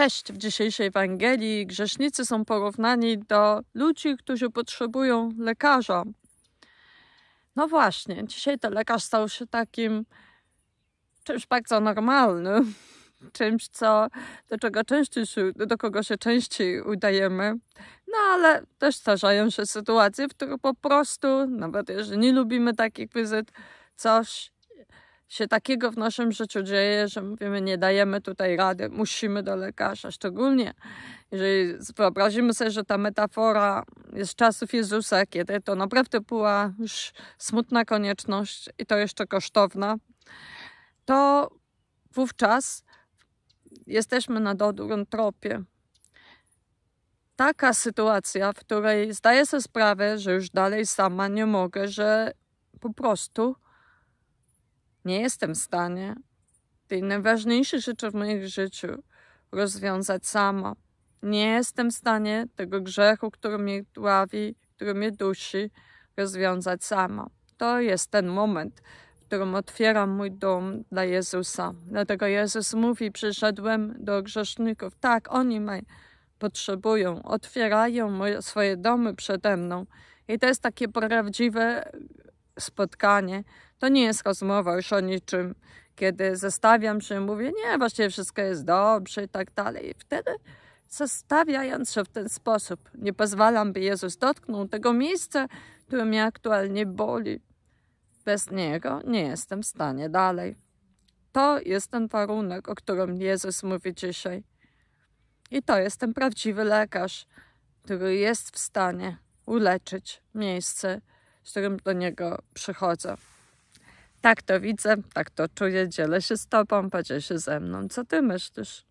Cześć w dzisiejszej Ewangelii grzesznicy są porównani do ludzi, którzy potrzebują lekarza. No właśnie, dzisiaj to lekarz stał się takim czymś bardzo normalnym, czymś, co, do, czego częściej się, do kogo się częściej udajemy. No ale też zdarzają się sytuacje, w których po prostu, nawet jeżeli nie lubimy takich wizyt, coś się takiego w naszym życiu dzieje, że mówimy, nie dajemy tutaj rady, musimy do lekarza. Szczególnie jeżeli wyobrazimy sobie, że ta metafora jest czasów Jezusa, kiedy to naprawdę była już smutna konieczność i to jeszcze kosztowna, to wówczas jesteśmy na dobrym tropie. Taka sytuacja, w której zdaję sobie sprawę, że już dalej sama nie mogę, że po prostu nie jestem w stanie tej najważniejszej rzeczy w moim życiu rozwiązać sama. Nie jestem w stanie tego grzechu, który mnie dławi, który mnie dusi, rozwiązać sama. To jest ten moment, w którym otwieram mój dom dla Jezusa. Dlatego Jezus mówi: Przyszedłem do grzeszników. Tak, oni mnie potrzebują, otwierają moje, swoje domy przede mną. I to jest takie prawdziwe spotkanie, to nie jest rozmowa już o niczym. Kiedy zostawiam, się, mówię, nie, właściwie wszystko jest dobrze i tak dalej. I wtedy zostawiając się w ten sposób, nie pozwalam, by Jezus dotknął tego miejsca, które mnie aktualnie boli. Bez Niego nie jestem w stanie dalej. To jest ten warunek, o którym Jezus mówi dzisiaj. I to jest ten prawdziwy lekarz, który jest w stanie uleczyć miejsce z którym do niego przychodzę. Tak to widzę, tak to czuję, dzielę się z tobą, podziel się ze mną. Co ty myślisz?